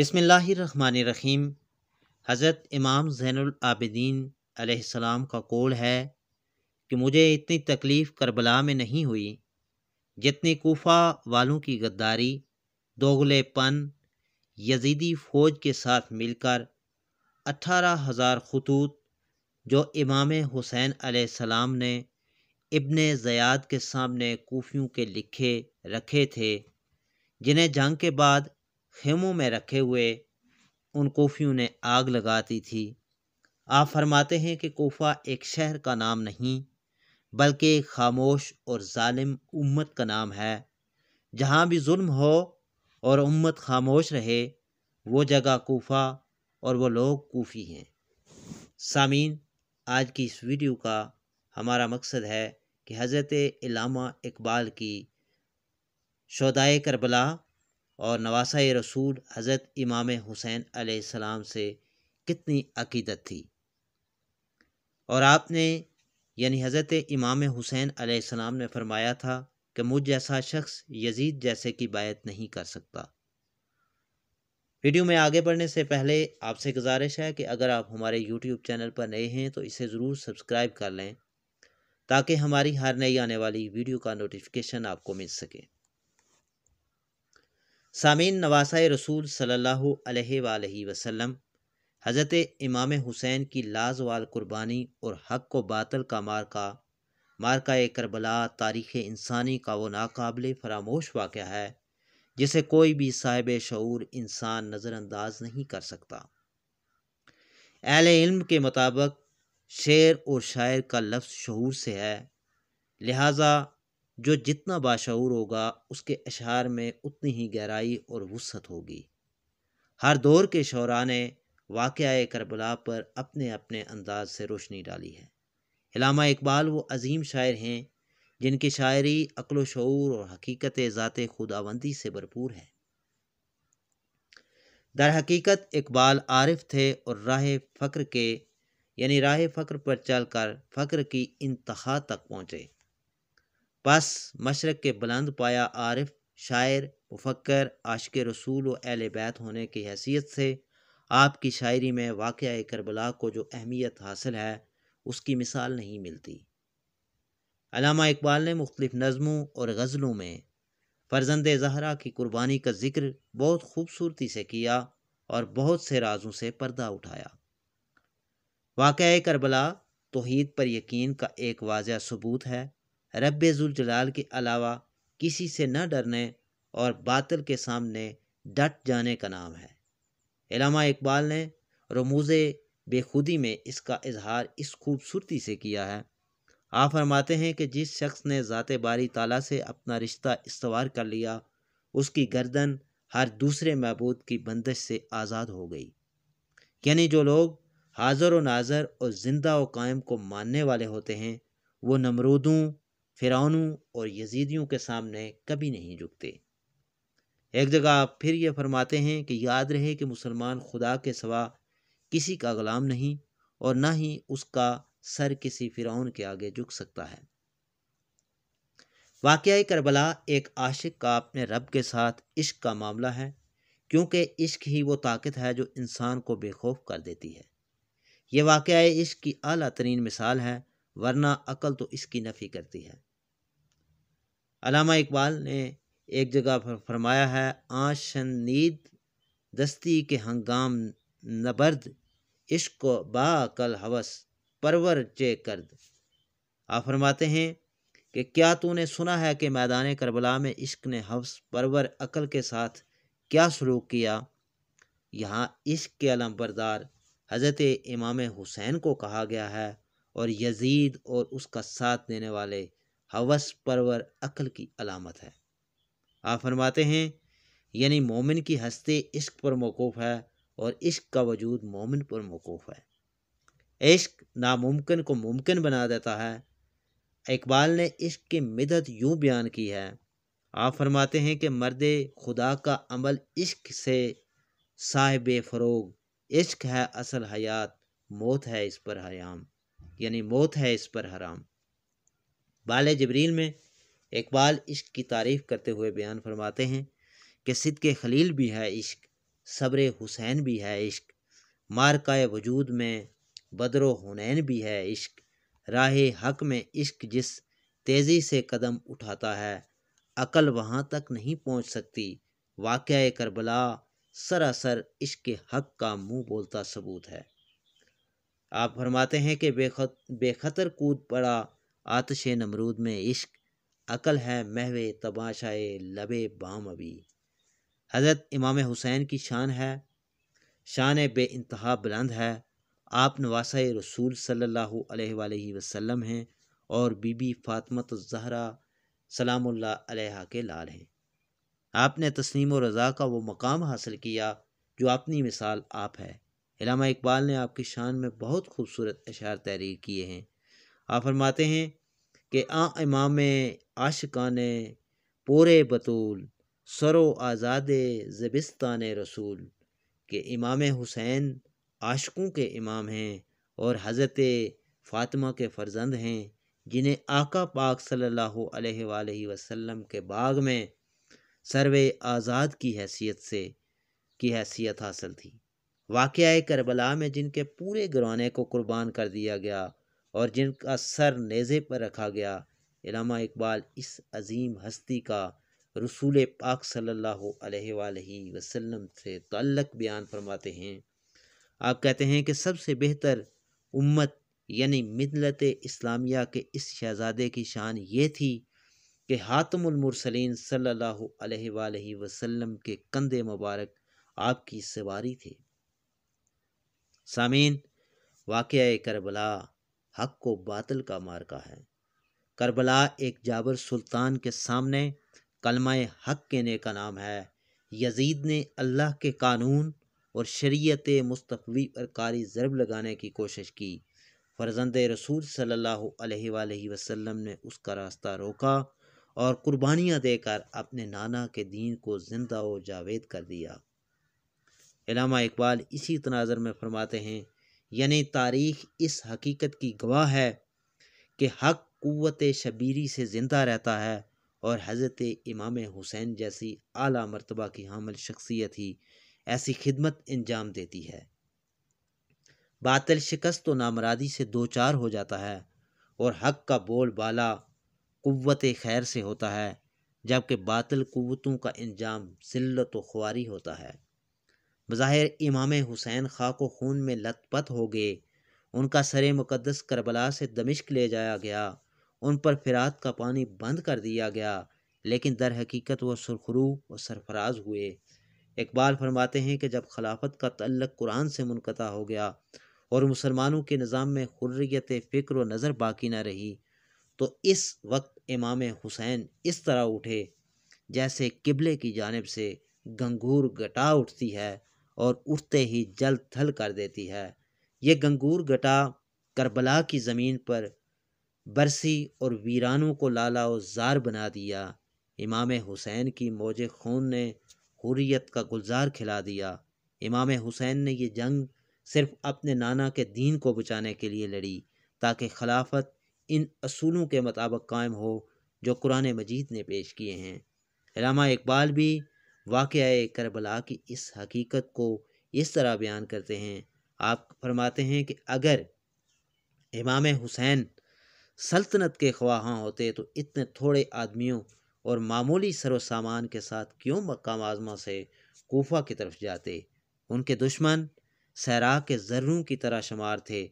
बसमीम हज़रत इमाम ज़ैनआबदीन सलाम का कोल है कि मुझे इतनी तकलीफ़ करबला में नहीं हुई जितनी कोफ़ा वालों की गद्दारी दोगलेपन यजीदी फ़ौज के साथ मिलकर अठारह हज़ार खतूत जो इमाम हुसैन सलाम ने इब्ने ज़याद के सामने कोफ़ियों के लिखे रखे थे जिन्हें जंग के बाद खेमों में रखे हुए उन कोफियों ने आग लगा दी थी आप फरमाते हैं कि कोफा एक शहर का नाम नहीं बल्कि एक खामोश और ालिम उम्मत का नाम है जहाँ भी जुल्म हो और उम्मत खामोश रहे वो जगह कोफा और वो लोग कोफ़ी हैं सामीन आज की इस वीडियो का हमारा मकसद है कि हज़रत इलामा इकबाल की शोदाए करबला और नवासा रसूल हज़रत इमाम हुसैन आसमाम से कितनी अकीदत थी और आपने यानी हज़रत इमाम हुसैन आसमाम ने फरमाया था कि मुझ जैसा शख्स यजीद जैसे की बायत नहीं कर सकता वीडियो में आगे बढ़ने से पहले आपसे गुजारिश है कि अगर आप हमारे यूट्यूब चैनल पर नए हैं तो इसे ज़रूर सब्सक्राइब कर लें ताकि हमारी हर नई आने वाली वीडियो का नोटिफिकेशन आपको मिल सके सामीन नवासा रसूल सल्लल्लाहु वसलम हज़रत इमाम हुसैन की लाजवाल कुर्बानी और हक को बातल का मारका मारका करबला तारीख़ इंसानी का वो नाकबले फरामोश वाक़ है जिसे कोई भी साहिब शूर इंसान नज़रअंदाज नहीं कर सकता अहल इल्म के मुताबिक शेर और शायर का लफ्ज़ शूर से है लिहाजा जो जितना बाशूर होगा उसके अशार में उतनी ही गहराई और वसत होगी हर दौर के शौरा ने वाक़ करबला पर अपने अपने अंदाज से रोशनी डाली है इलामा इकबाल वो अजीम शायर हैं जिनकी शायरी अक्ल शूर और हकीकत ज़ात खुदाबंदी से भरपूर है दर हकीकत इकबाल आरफ थे और राह फ्र के यानी राह फ्र पर चल कर फ़क्र की इंतहा तक पहुँचे बस मशरक़ के बुलंद पाया आरिफ शायर मुफ़क्र आशिक रसूल व अहल बैत होने की हैसियत से आपकी शायरी में वाक़ करबला को जो अहमियत हासिल है उसकी मिसाल नहीं मिलती अलामा इकबाल ने मुख्तलिफ़ नज़मों और गज़लों में फ़र्जंद जहरा की कुर्बानी का जिक्र बहुत खूबसूरती से किया और बहुत से राजों से पर्दा उठाया वाक़ करबला तोहद पर यकीन का एक वाज सबूत है रब्बुल के अलावा किसी से न डरने और बातल के सामने डट जाने का नाम है इलामा इकबाल ने रमूज़ बेखुदी में इसका इजहार इस खूबसूरती से किया है आप फरमाते हैं कि जिस शख्स ने ज़ात बारी ताला से अपना रिश्ता इस्तवार कर लिया उसकी गर्दन हर दूसरे महबूद की बंदिश से आज़ाद हो गई यानी जो लोग हाज़र व नाजर और ज़िंदा व कायम को मानने वाले होते हैं वो नमरूदों फ़िरौनों और यजीदियों के सामने कभी नहीं झुकते एक जगह आप फिर ये फरमाते हैं कि याद रहे कि मुसलमान खुदा के सवा किसी का ग़ुलाम नहीं और ना ही उसका सर किसी फ़िरौन के आगे झुक सकता है वाक़ करबला एक आशिक का अपने रब के साथ इश्क का मामला है क्योंकि इश्क ही वो ताकत है जो इंसान को बेखौफ कर देती है ये वाक़ इश्क की अला तरीन मिसाल है वरना अकल तो इसकी नफ़ी करती है अलामा इकबाल ने एक जगह पर फरमाया है आशनीद दस्ती के हंगाम नबर्द इश्क बा कल हवस परवर चे करद आप फरमाते हैं कि क्या तूने सुना है कि मैदान करबला में इश्क ने हवस परवर अकल के साथ क्या सलूक किया यहाँ इश्क के अलम बरदार हज़रत इमाम हुसैन को कहा गया है और यजीद और उसका साथ देने वाले हवस परवर अकल की अलामत है आप फरमाते हैं यानी मोमिन की हस्ते इश्क पर मौकूफ़ है और इश्क का वजूद मोमिन पर मौकूफ़ है इश्क नामुमकिन को मुमकिन बना देता है इकबाल ने इश्क की मिदत यूँ बयान की है आप फरमाते हैं कि मर्द खुदा का अमल इश्क से साहिब फ़रोग इश्क है असल हयात मौत है इस पर हयाम यानी मौत है इस पर हराम बाल जबरील में इकबाल इश्क की तारीफ़ करते हुए बयान फरमाते हैं कि सिद के खलील भी है इश्क सब्र हुसैन भी है इश्क मारकाए वजूद में बदर हुनैन भी है इश्क राह हक में इश्क जिस तेज़ी से कदम उठाता है अकल वहाँ तक नहीं पहुँच सकती वाक़ करबला सरासर इश्क हक का मुंह बोलता सबूत है आप फरमाते हैं कि बेखत बेखतर कूद पड़ा आतश नमरूद में इश्क अकल है महवे तबाशाए लबे बाम अभी हज़रत इमाम हुसैन की शान है शान बे इंतहा बुलंद है आप नवासा रसूल सल्ला अलैहि हैं और बीबी फ़ातमत जहरा सलाम के लाल हैं आपने तस्लीम रज़ा का वो मकाम हासिल किया जो अपनी मिसाल आप है इलामा इकबाल ने आपकी शान में बहुत खूबसूरत अशार तहरीर किए हैं आप फरमाते हैं कि आ इमाम आशकान पूरे बतूल सरो आज़ाद जबिस्तान रसूल के इमाम हुसैन आशकों के इमाम हैं और हज़रत फ़ातिमा के फ़र्जंद हैं जिन्हें आका पाक सल्लल्लाहु अलैहि वसल्लम के बाग में सर्वे आज़ाद की हैसियत से की हैसियत हासिल थी वाक़ करबला में जिनके पूरे घराने को कुर्बान कर दिया गया और जिनका सर नेज़े पर रखा गया इलामा इकबाल इस अजीम हस्ती का रसूल पाक सल्लल्लाहु अलैहि वसल्लम से तल्लक बयान फरमाते हैं आप कहते हैं कि सबसे बेहतर उम्मत यानी मिलत इस्लामिया के इस शहज़ादे की शान ये थी कि हातमसलिन सल्ला वसलम के कंधे मुबारक आपकी सवारी थे सामीन वाक़ करबला हक को बातल का मारका है करबला एक जाबर सुल्तान के सामने कलमाए हक कहने का नाम है यजीद ने अल्लाह के कानून और शरीयत मुस्तफ़ी पर कारी ज़रब लगाने की कोशिश की फ़र्जंद रसूल सल्लल्लाहु अलैहि वसल्लम ने उसका रास्ता रोका और कुर्बानियाँ देकर अपने नाना के दीन को ज़िंदा व जावेद कर दिया इलामा इकबाल इसी तनाजर में फरमाते हैं यानि तारीख़ इस हकीकत की गवाह है कि हक क़ुत शबीरी से ज़िंदा रहता है और हज़रत इमाम हुसैन जैसी आला मरतबा की हामिल शख्सियत ही ऐसी खिदमत अंजाम देती है बातल शिकस्त तो नामरादी से दो चार हो जाता है और हक का बोल बाला क़ुत खैर से होता है जबकि बातल कुतों का इंजाम ज़िल्लत व ख्वारी होता है बज़ाहिर इमाम हुसैन ख़ा को खून में पत हो गए उनका सर मुकदस करबला से दमिश्क ले जाया गया उन पर फिरात का पानी बंद कर दिया गया लेकिन दर हकीकत वह सुरखरू व सरफराज हुए इकबाल फरमाते हैं कि जब खिलाफत का तल्लक कुरान से मुनक़ा हो गया और मुसलमानों के निज़ाम में हुर्रियत फ़िक्र व नज़र बाकी न रही तो इस वक्त इमाम हुसैन इस तरह उठे जैसे किबले की जानब से गंगूर गटा उठती है और उठते ही जल थल कर देती है ये गंगूर घटा करबला की ज़मीन पर बरसी और वीरानों को लाला और जार बना दिया इमाम हुसैन की मौज खून ने हुरियत का गुलजार खिला दिया इमाम हुसैन ने ये जंग सिर्फ अपने नाना के दीन को बचाने के लिए लड़ी ताकि खिलाफत इन असूलों के मुताबिक कायम हो जो कुरान मजीद ने पेश किए हैं इलामा इकबाल भी वाक़ करबला की इस हकीकत को इस तरह बयान करते हैं आप फरमाते हैं कि अगर इमाम हुसैन सल्तनत के ख्वाहा होते तो इतने थोड़े आदमियों और मामूली सर सामान के साथ क्यों मकाम आजमा से कोफा की तरफ जाते उनके दुश्मन सैरा के जर्रों की तरह शुमार थे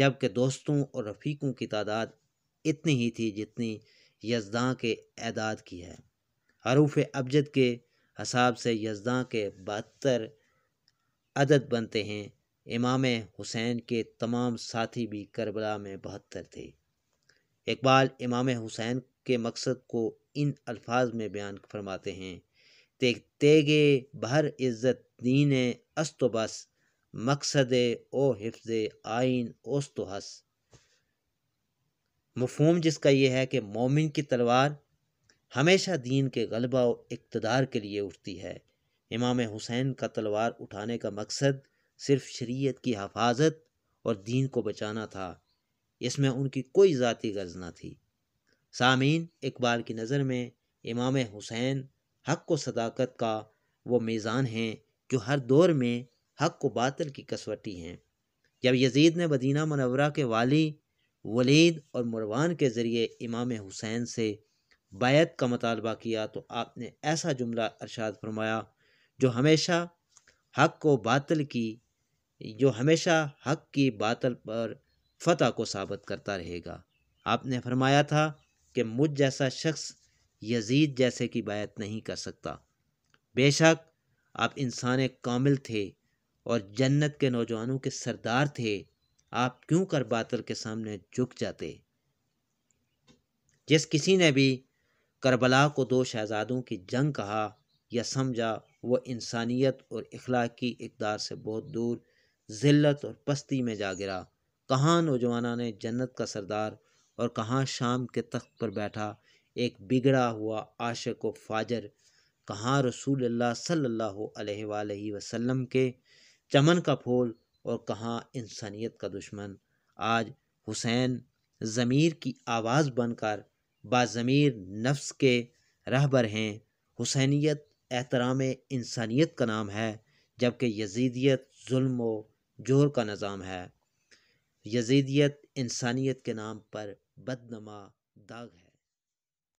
जबकि दोस्तों और रफ़ीकों की तादाद इतनी ही थी जितनी यजदा के एदाद की है हरूफ अबजद के हसाब से यजदा के बहत्तर अदद बनते हैं इमाम हुसैन के तमाम साथी भी करबला में बहत्तर थे इकबाल इमाम हुसैन के मकसद को इन अल्फाज में बयान फरमाते हैं ते तेगे बहर इज़्ज़त दीन अस्तो बस मकसद ओ हिफ्ज आइन ओस्तो हस मफहम जिसका यह है कि मोमिन की तलवार हमेशा दीन के गलबा और इकतदार के लिए उठती है इमाम हुसैन का तलवार उठाने का मकसद सिर्फ शरीयत की हफाजत और दीन को बचाना था इसमें उनकी कोई ज़ाती गर्ज ना थी सामीन इकबाल की नज़र में इमाम हुसैन हक व सदाकत का वो मीज़ान हैं जो हर दौर में हक व बातिल की कसवटी हैं जब यजीद ने मदीना मनवरा के वाली वलीद और मुरवान के ज़रिए इमाम हुसैन से बैत का मतालबा किया तो आपने ऐसा जुमला अरशाद फरमाया जो हमेशा हक को बातल की जो हमेशा हक की बातल पर फतह को साबित करता रहेगा आपने फरमाया था कि मुझ जैसा शख्स यजीद जैसे की बायत नहीं कर सकता बेशक आप इंसान कामिल थे और जन्नत के नौजवानों के सरदार थे आप क्यों कर बातल के सामने झुक जाते जिस किसी ने भी करबला को दो शहजादों की जंग कहा या समझा वह इंसानियत और की इकदार से बहुत दूर ज़िल्त और पस्ती में जा गिरा कहाँ नौजवाना ने जन्नत का सरदार और कहाँ शाम के तख्त पर बैठा एक बिगड़ा हुआ आशिक व फाजर कहाँ रसूल अल्लाह सल्लल्लाहु अलैहि वसल्लम के चमन का फूल और कहाँ इंसानियत का दुश्मन आज हुसैन ज़मीर की आवाज़ बनकर बाज़मीर नफ्स के रहबर हैं हुसैनीत एहतराम इंसानियत का नाम है जबकि यजीदियत जुल्म व जोहर का निज़ाम है यजीदियत इंसानियत के नाम पर बदनमा दाग है